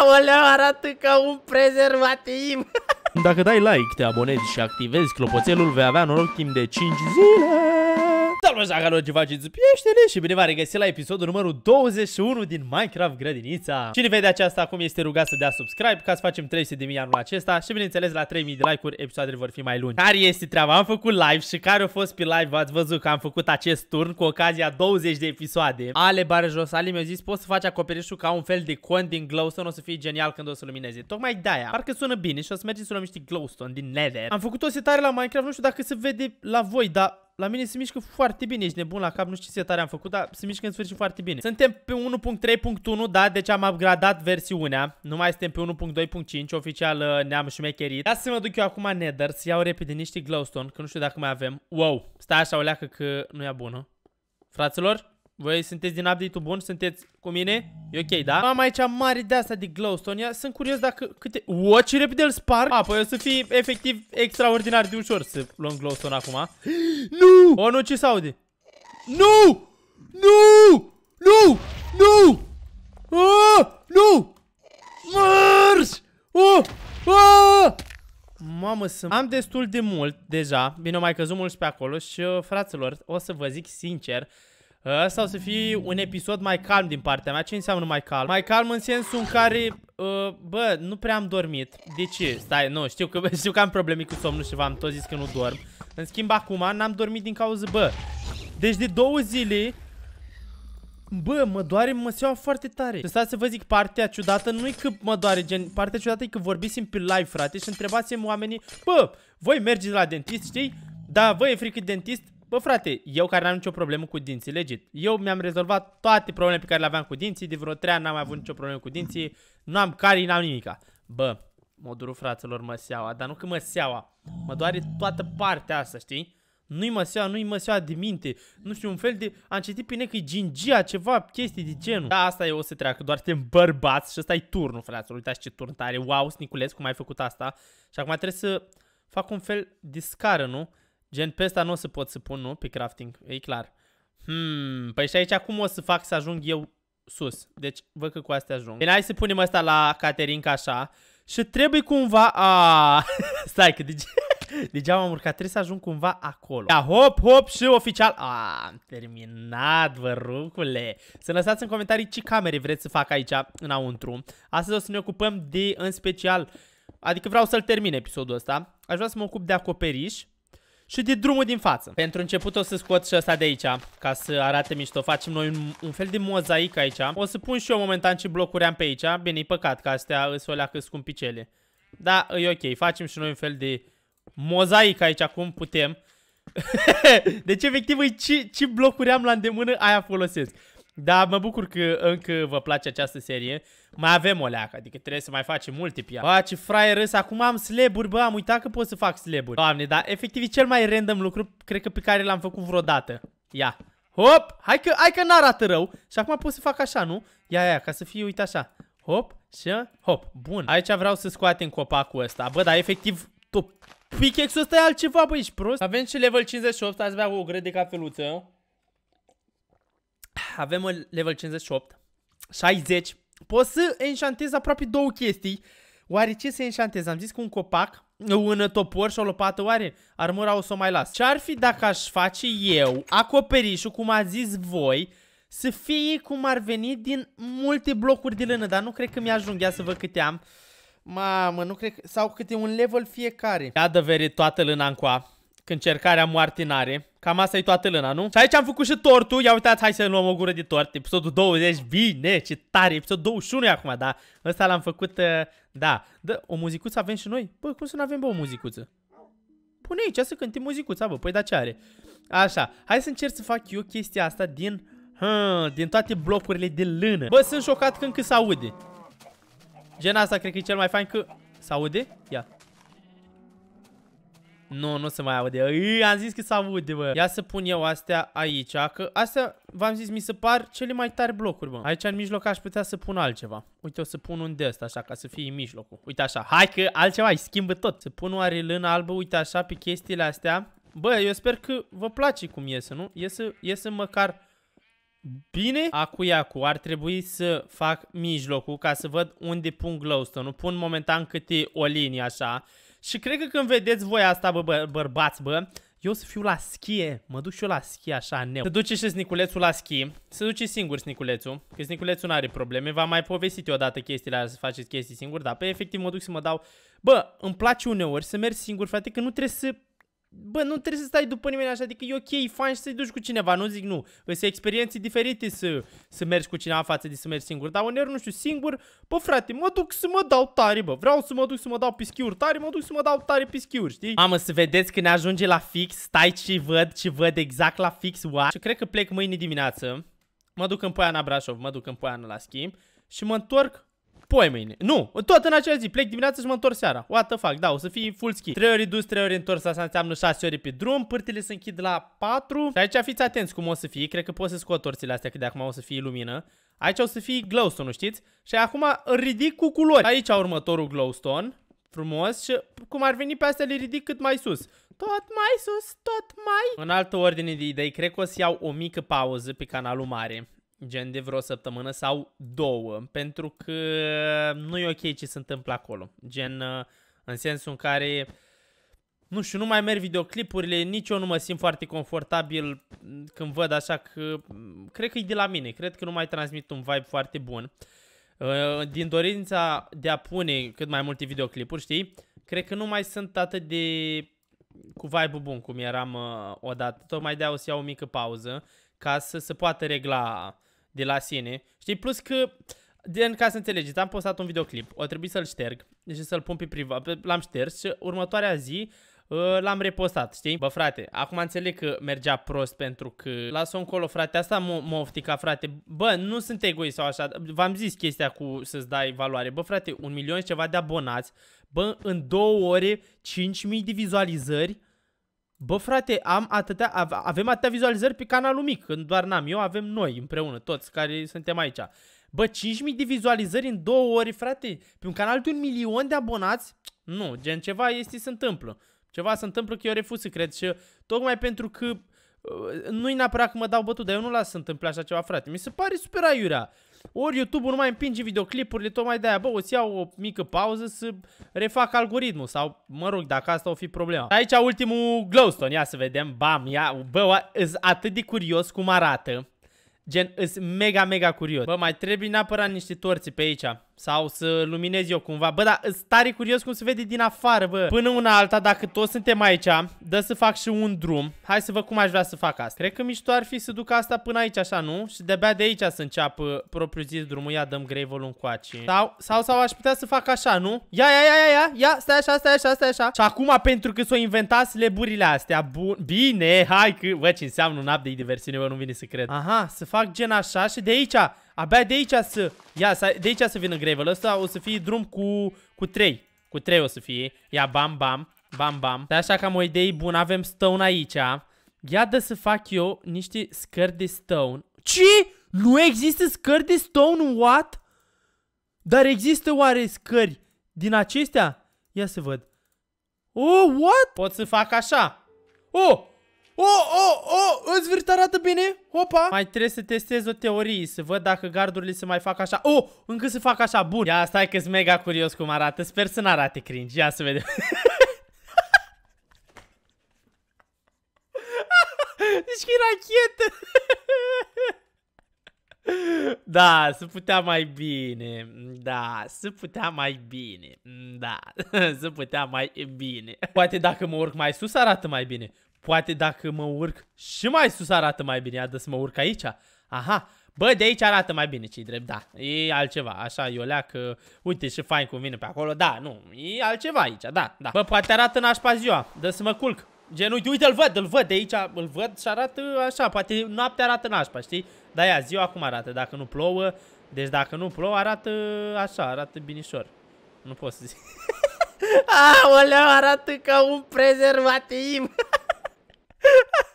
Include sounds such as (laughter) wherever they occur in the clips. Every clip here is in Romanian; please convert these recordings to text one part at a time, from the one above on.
Aoleu, arată ca un prezervativ! Dacă dai like, te abonezi și activezi clopoțelul, vei avea noroc timp de 5 zile! Salut, Zagalor, ce faceți? Pieștele și bine v-am regăsit la episodul numărul 21 din Minecraft Grădinița. Cine vede aceasta acum este rugat să dea subscribe ca să facem 300 de mii anul acesta și bineînțeles la 3000 de like-uri episoadele vor fi mai lungi. Care este treaba? Am făcut live și care a fost pe live? V-ați văzut că am făcut acest turn cu ocazia 20 de episoade. Ale bară Ali mi-a zis poți să faci acoperișul ca un fel de con din glowstone, o să fie genial când o să lumineze. Tocmai de-aia. Parcă sună bine și o să mergem să luăm niște glowstone din nether. Am făcut o setare la Minecraft, nu știu dacă se vede la voi, dar la mine se mișcă foarte bine, ești nebun la cap, nu știu ce setare am făcut, dar se mișcă în sfârșit foarte bine. Suntem pe 1.3.1, da, deci am upgradat versiunea. Nu mai suntem pe 1.2.5, oficial uh, ne-am șmecherit. Da, să mă duc eu acum Nether, să iau repede niște glowstone, că nu știu dacă mai avem. Wow, stai așa o leacă că nu e bună. Fraților, voi sunteți din update-ul bun? Sunteți cu mine? E ok, da? Am aici mare de asta de glowstone. Sunt curios dacă câte... O, ce repede îl sparg! A, păi o să fie efectiv extraordinar de ușor să luăm glowstone acum. (gasps) Nu! O, nu, ce s-aude? Nu! Nu! Nu! Nu! Ah! Nu! Mărș! Oh! Ah! Mamă, sunt... Am destul de mult deja. Bine, mai căzut mult și pe acolo și, uh, fraților, o să vă zic sincer... Asta o să fie un episod mai calm din partea mea. Ce înseamnă mai calm? Mai calm în sensul în care, uh, bă, nu prea am dormit. De ce? Stai, nu, știu că, (laughs) știu că am probleme cu somnul și v-am tot zis că nu dorm. În schimb, acum n-am dormit din cauza, bă. Deci de două zile... Bă, mă doare măseaua foarte tare. Și stați să vă zic, partea ciudată nu e că mă doare, gen, partea ciudată e că vorbisem pe live, frate, și întrebasem oamenii, bă, voi mergeți la dentist, știi? Da, voi e frică de dentist? Bă, frate, eu care n-am nicio problemă cu dinții, legit. Eu mi-am rezolvat toate problemele pe care le aveam cu dinții, de vreo 3 ani n-am mai avut nicio problemă cu dinții, nu am carii, n-am nimica. Bă, modul durul fraților măseaua, dar nu că măseaua, mă doare toată partea asta, știi? Nu-i măseaua, nu-i măseaua de minte, nu știu, un fel de... Am citit pe că e gingia, ceva, chestii de genul. Da, asta e o să treacă, doar suntem bărbați și ăsta e turnul, fraților. Uitați ce turn tare, wow, Niculescu, cum ai făcut asta. Și acum trebuie să fac un fel de scară, nu? Gen, pe ăsta nu o să pot să pun, nu? Pe crafting, e clar. Hmm, păi și aici cum o să fac să ajung eu sus? Deci, văd că cu astea ajung. Bine, hai să punem asta la Caterinca așa. Și trebuie cumva... A, (laughs) stai că deci... (laughs) Degeaba am urcat, trebuie să ajung cumva acolo. Ia hop, hop și oficial. A, am terminat, vă rucule. Să lăsați în comentarii ce camere vreți să fac aici, înăuntru. Astăzi o să ne ocupăm de, în special, adică vreau să-l termin episodul ăsta. Aș vrea să mă ocup de acoperiș și de drumul din față. Pentru început o să scot și asta de aici, ca să arate mișto. Facem noi un, un fel de mozaic aici. O să pun și eu momentan ce blocuri am pe aici. Bine, e păcat că astea îs o leacă scumpicele. Da, e ok. Facem și noi un fel de mozaic aici cum putem. (laughs) deci efectiv ce, ce blocuri am la îndemână, aia folosesc. Da, mă bucur că încă vă place această serie. Mai avem o leacă, adică trebuie să mai facem multe pia. Ba, ce fraier râs, acum am sleburi, bă, am uitat că pot să fac sleburi. Doamne, dar efectiv e cel mai random lucru, cred că pe care l-am făcut vreodată. Ia. Hop! Hai că, hai că n-arată rău. Și acum pot să fac așa, nu? Ia, ia, ca să fie, uite așa. Hop și hop. Bun. Aici vreau să scoatem copacul ăsta. Bă, dar efectiv, tu... pickaxe ăsta e altceva, bă, ești prost? Avem și level 58, azi bea o grădă de cafeluță avem level 58, 60. Poți să înșantezi aproape două chestii. Oare ce să înșantezi? Am zis cu un copac, un topor și o lopată, oare armura o să o mai las? Ce-ar fi dacă aș face eu acoperișul, cum a zis voi, să fie cum ar veni din multe blocuri de lână, dar nu cred că mi-ajung, ia să văd câte am. Mamă, nu cred că... sau câte un level fiecare. Ia de veri toată lâna încoa, când cercarea moartinare. Cam asta e toată lâna, nu? Și aici am făcut și tortul. Ia uitați, hai să luăm o gură de tort. Episodul 20, bine, ce tare. Episodul 21 e acum, da. Ăsta l-am făcut, uh, da. Da, o muzicuță avem și noi? Păi, cum să nu avem, bă, o muzicuță? Pune aici să cântim muzicuța, bă. Păi da, ce are? Așa, hai să încerc să fac eu chestia asta din... Hmm, din toate blocurile de lână. Bă, sunt șocat când că se aude. Gen asta cred că e cel mai fain că... Se aude? Ia. Nu, nu se mai aude. Ii, am zis că s-a aude, bă. Ia să pun eu astea aici, că astea, v-am zis, mi se par cele mai tari blocuri, bă. Aici în mijloc aș putea să pun altceva. Uite, o să pun un de ăsta, așa, ca să fie în mijlocul. Uite așa, hai că altceva îi schimbă tot. Să pun o în albă, uite așa, pe chestiile astea. Bă, eu sper că vă place cum iese, nu? Iese, iese măcar bine. cu. ar trebui să fac mijlocul ca să văd unde pun glowstone-ul. Pun momentan câte o linie așa. Și cred că când vedeți voi asta, bă, bă bărbați, bă, eu să fiu la schie. Mă duc și eu la schie așa, neu. Se duce și Sniculețul la schi. Se duce singur Sniculețul. Că Sniculețul n-are probleme. V-am mai povestit eu odată chestiile astea, să faceți chestii singur. Dar pe păi, efectiv mă duc să mă dau... Bă, îmi place uneori să merg singur, frate, că nu trebuie să Bă, nu trebuie să stai după nimeni așa, adică e ok, e fain să-i duci cu cineva, nu zic nu. Sunt experiențe diferite să, să mergi cu cineva față de să mergi singur, dar uneori, nu știu, singur, bă frate, mă duc să mă dau tare, bă, vreau să mă duc să mă dau pischiuri tare, mă duc să mă dau tare pischiuri, știi? Mamă, să vedeți când ajunge la fix, stai și văd, ce văd exact la fix, what? Și cred că plec mâine dimineață, mă duc în Poiana Brașov, mă duc în Poiana la schimb și mă întorc Poi mâine. Nu, tot în acea zi. Plec dimineața și mă întorc seara. What the fuck, da, o să fii full ski. 3 ori dus, 3 ori întors, asta înseamnă 6 ori pe drum. Pârtile se închid la 4. Și aici fiți atenți cum o să fie. Cred că pot să scot torțile astea, că de acum o să fie lumină. Aici o să fie glowstone, știți? Și acum ridic cu culori. Aici următorul glowstone. Frumos și cum ar veni pe astea le ridic cât mai sus tot mai sus, tot mai... În altă ordine de idei, cred că o să iau o mică pauză pe canalul mare gen de vreo săptămână sau două, pentru că nu e ok ce se întâmplă acolo. Gen, uh, în sensul în care, nu știu, nu mai merg videoclipurile, nici eu nu mă simt foarte confortabil când văd așa că, mm, cred că e de la mine, cred că nu mai transmit un vibe foarte bun. Uh, din dorința de a pune cât mai multe videoclipuri, știi, cred că nu mai sunt atât de cu vibe bun cum eram uh, odată. Tocmai de-aia o să iau o mică pauză ca să se poată regla de la sine. Știi? Plus că, din ca să înțelegeți, am postat un videoclip, o trebuie să-l șterg și deci să-l pun pe privat, l-am șters și următoarea zi uh, l-am repostat, știi? Bă, frate, acum înțeleg că mergea prost pentru că las-o încolo, frate, asta m-a ofticat, frate. Bă, nu sunt egoist sau așa, v-am zis chestia cu să-ți dai valoare. Bă, frate, un milion și ceva de abonați, bă, în două ore, 5.000 de vizualizări, Bă, frate, am atâtea, avem atâtea vizualizări pe canalul mic, când doar n-am eu, avem noi împreună, toți care suntem aici. Bă, 5.000 de vizualizări în două ori, frate, pe un canal de un milion de abonați? Nu, gen ceva este se întâmplă. Ceva se întâmplă că eu refuz să cred și tocmai pentru că uh, nu-i neapărat că mă dau bătut, dar eu nu las să întâmple așa ceva, frate. Mi se pare super aiurea. Ori YouTube-ul nu mai împinge videoclipurile, tocmai de-aia, bă, o să iau o mică pauză să refac algoritmul sau, mă rog, dacă asta o fi problema. Aici ultimul Glowstone, ia să vedem, bam, ia, bă, îs atât de curios cum arată. Gen, îs mega, mega curios. Bă, mai trebuie neapărat niște torții pe aici. Sau să luminez eu cumva. Bă, dar tare curios cum se vede din afară, bă. Până una alta, dacă toți suntem aici, dă să fac și un drum. Hai să văd cum aș vrea să fac asta. Cred că mișto ar fi să duc asta până aici, așa, nu? Și de-abia de aici să înceapă propriu zis drumul. Ia, dăm gravel în coace. Sau, sau, sau aș putea să fac așa, nu? Ia, ia, ia, ia, ia, ia, stai așa, stai așa, stai așa. Și acum, pentru că s-o inventați leburile astea, bun, bine, hai că, bă, ce înseamnă un update de versiune, bă, nu vine să cred. Aha, să fac gen așa și de aici Abia de aici să... Ia, de aici să vină gravel ăsta. O să fie drum cu, cu trei, Cu trei o să fie. Ia, bam, bam. Bam, bam. Da, așa că am o idee bună. Avem stone aici. Ia de să fac eu niște scări de stone. Ce? Nu există scări de stone? What? Dar există oare scări din acestea? Ia să văd. Oh, what? Pot să fac așa. Oh, Oh, oh, oh, îți zvârtă arată bine Opa Mai trebuie să testez o teorie Să văd dacă gardurile se mai fac așa Oh, încă se fac așa, bun Ia, stai că sunt mega curios cum arată Sper să n-arate cringe, ia să vedem (laughs) Deci că e rachetă (laughs) Da, se putea mai bine Da, se putea mai bine Da, se (laughs) putea mai bine Poate dacă mă urc mai sus arată mai bine Poate dacă mă urc și mai sus arată mai bine. Adă să mă urc aici. Aha. Bă, de aici arată mai bine, ce drept, da. E altceva, așa, iolea leacă, uite și fain cum vine pe acolo, da, nu, e altceva aici, da, da. Bă, poate arată nașpa ziua, dă să mă culc. Gen, uite, uite, îl văd, îl văd de aici, îl văd și arată așa, poate noaptea arată nașpa, știi? Da, ia, ziua cum arată, dacă nu plouă, deci dacă nu plouă arată așa, arată binișor. Nu pot să zic. (laughs) Aoleu, arată ca un prezervativ.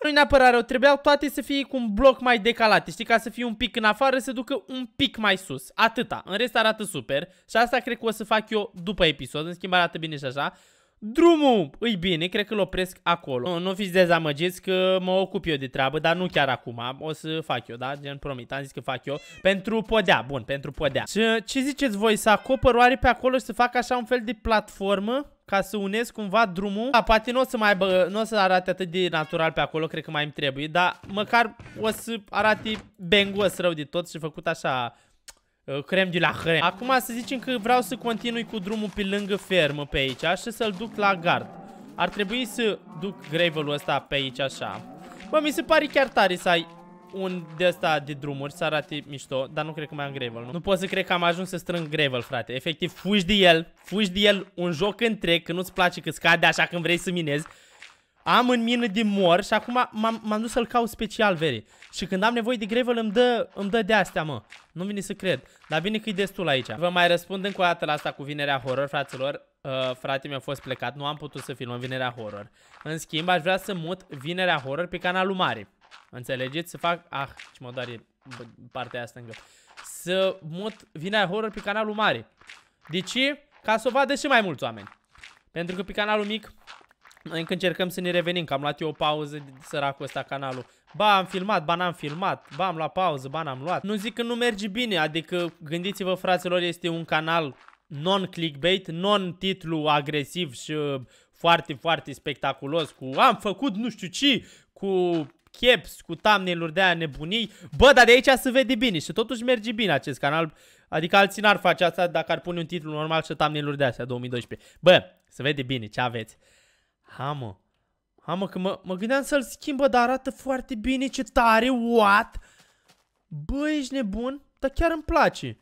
Nu neapărat rău, trebuiau toate să fie cu un bloc mai decalat, știi, ca să fie un pic în afară, să ducă un pic mai sus. Atâta. În rest arată super și asta cred că o să fac eu după episod, în schimb arată bine și așa. Drumul îi bine, cred că îl opresc acolo. Nu, nu fiți dezamăgiți că mă ocup eu de treabă, dar nu chiar acum. O să fac eu, da? Gen promit, am zis că fac eu. Pentru podea, bun, pentru podea. Ce, ce ziceți voi, să acopăr oare pe acolo și să fac așa un fel de platformă? ca să unesc cumva drumul. A, da, poate nu o să mai bă, nu o să arate atât de natural pe acolo, cred că mai îmi trebuie, dar măcar o să arate bengos rău de tot și făcut așa Uh, crem de la crem. Acum să zicem că vreau să continui cu drumul pe lângă fermă pe aici Așa să-l duc la gard. Ar trebui să duc gravel ăsta pe aici așa. Bă, mi se pare chiar tare să ai un de ăsta de drumuri, să arate mișto, dar nu cred că mai am gravel, nu? Nu pot să cred că am ajuns să strâng gravel, frate. Efectiv, fugi de el, fugi de el un joc întreg, că nu-ți place că scade așa când vrei să minezi. Am în mine de mor și acum m-am dus să-l caut special, veri. Și când am nevoie de gravel îmi dă, îmi dă de-astea, mă. Nu vine să cred. Dar bine că e destul aici. Vă mai răspund încă o dată la asta cu vinerea horror, fraților. Uh, frate mi-a fost plecat, nu am putut să filmăm vinerea horror. În schimb, aș vrea să mut vinerea horror pe canalul mare. Înțelegeți? Să fac... Ah, ce mă doare partea asta stângă. Să mut vinerea horror pe canalul mare. De ce? Ca să o vadă și mai mulți oameni. Pentru că pe canalul mic noi încă încercăm să ne revenim, că am luat eu o pauză de săracul ăsta canalul. Ba, am filmat, ba, n-am filmat, ba, am luat pauză, ba, n-am luat. Nu zic că nu merge bine, adică gândiți-vă, fraților, este un canal non-clickbait, non-titlu agresiv și uh, foarte, foarte spectaculos cu am făcut nu știu ce, cu caps, cu thumbnail de aia nebunii. Bă, dar de aici se vede bine și totuși merge bine acest canal. Adică alții n-ar face asta dacă ar pune un titlu normal și thumbnail de astea 2012. Bă, se vede bine ce aveți. Ha, mă. Ha, mă, că mă, mă gândeam să-l schimbă, dar arată foarte bine, ce tare, what? Bă, ești nebun? Dar chiar îmi place.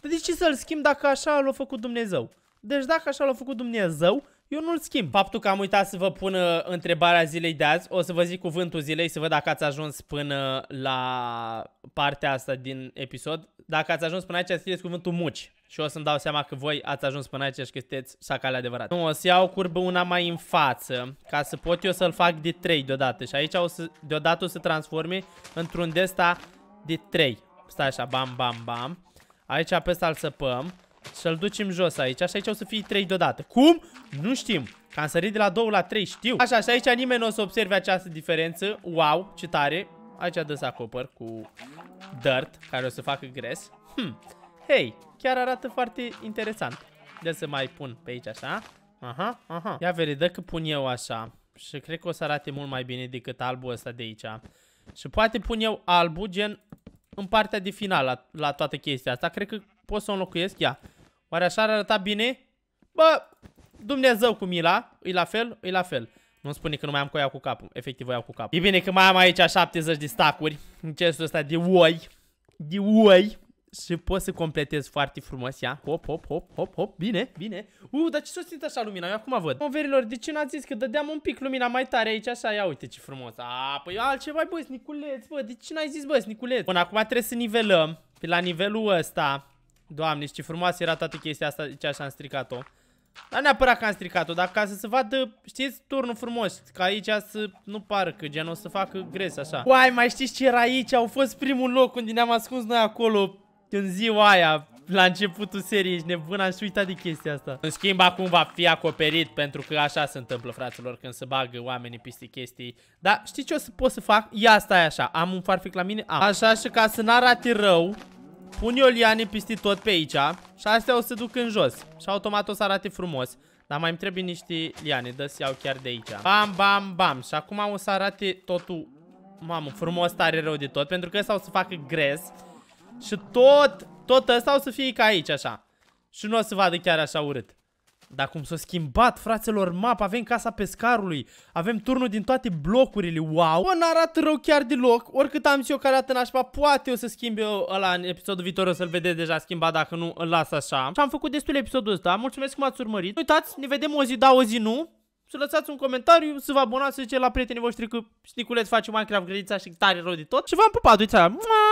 Dar de ce să-l schimb dacă așa l-a făcut Dumnezeu? Deci dacă așa l-a făcut Dumnezeu, eu nu-l schimb. Faptul că am uitat să vă pun uh, întrebarea zilei de azi, o să vă zic cuvântul zilei să văd dacă ați ajuns până uh, la partea asta din episod. Dacă ați ajuns până aici, scrieți cuvântul muci și o să-mi dau seama că voi ați ajuns până aici și că sunteți sacale adevărat. Nu, o să iau curbă una mai în față, ca să pot eu să-l fac de 3 deodată. Și aici o să, deodată o să transforme într-un desta de 3. Stai așa, bam, bam, bam. Aici pe ăsta îl săpăm și-l ducem jos aici. Și aici o să fie 3 deodată. Cum? Nu știm. Că am sărit de la 2 la 3, știu. Așa, și aici nimeni nu o să observe această diferență. Wow, ce tare. Aici dă să acopăr cu dirt, care o să facă gres. Hmm. Hei, chiar arată foarte interesant. De să mai pun pe aici așa. Aha, aha. Ia vede, dă că pun eu așa. Și cred că o să arate mult mai bine decât albul ăsta de aici. Și poate pun eu albul gen în partea de final la, la toată chestia asta. Cred că pot să o înlocuiesc. Ia. Oare așa ar arăta bine? Bă, Dumnezeu cu mila. E la fel, e la fel. Nu spune că nu mai am coia cu capul. Efectiv, o iau cu capul. E bine că mai am aici 70 de stacuri. În chestul ăsta de oi. De oi. Și pot să completez foarte frumos ea Hop, hop, hop, hop, hop, bine, bine Uuu, dar ce s-o simt așa lumina? Eu acum văd Moverilor, de ce n-ați zis că dădeam un pic lumina mai tare aici așa? Ia uite ce frumos A, păi altceva bă, Niculeț, bă, de ce n-ai zis bă, Niculeț? Bun, acum trebuie să nivelăm Pe la nivelul ăsta Doamne, ce frumoasă era toată chestia asta ce așa am stricat-o Dar neapărat că am stricat-o, dar ca să se vadă, știți, turnul frumos Ca aici să nu pară că genul o să facă gres așa Uai, mai știți ce era aici? Au fost primul loc unde ne-am ascuns noi acolo în ziua aia, la începutul seriei, ești nebun, și uitat de chestia asta. În schimb, acum va fi acoperit, pentru că așa se întâmplă, fraților, când se bagă oamenii peste chestii. Dar știi ce o să pot să fac? Ia stai așa, am un farfic la mine? Am. Așa și ca să n-arate rău, pun eu liane peste tot pe aici și astea o să duc în jos. Și automat o să arate frumos. Dar mai îmi trebuie niște liane, dă să iau chiar de aici. Bam, bam, bam. Și acum o să arate totul, mamă, frumos, tare rău de tot, pentru că ăsta o să facă grez. Și tot, tot ăsta o să fie ca aici, așa. Și nu o să vadă chiar așa urât. Dar cum s-a schimbat, fraților, mapa, avem casa pescarului, avem turnul din toate blocurile, wow! Bă, n-arată rău chiar deloc, oricât am și eu care arată nașpa, poate o să schimb eu ăla în episodul viitor, o să-l vedeți deja schimbat, dacă nu, îl las așa. Și am făcut destul episodul ăsta, mulțumesc cum ați urmărit. Uitați, ne vedem o zi da, o zi nu. Să lăsați un comentariu, să vă abonați, să zice la prietenii voștri că Niculeț face Minecraft grădița și tare rău de tot. Și v-am pupat, uitați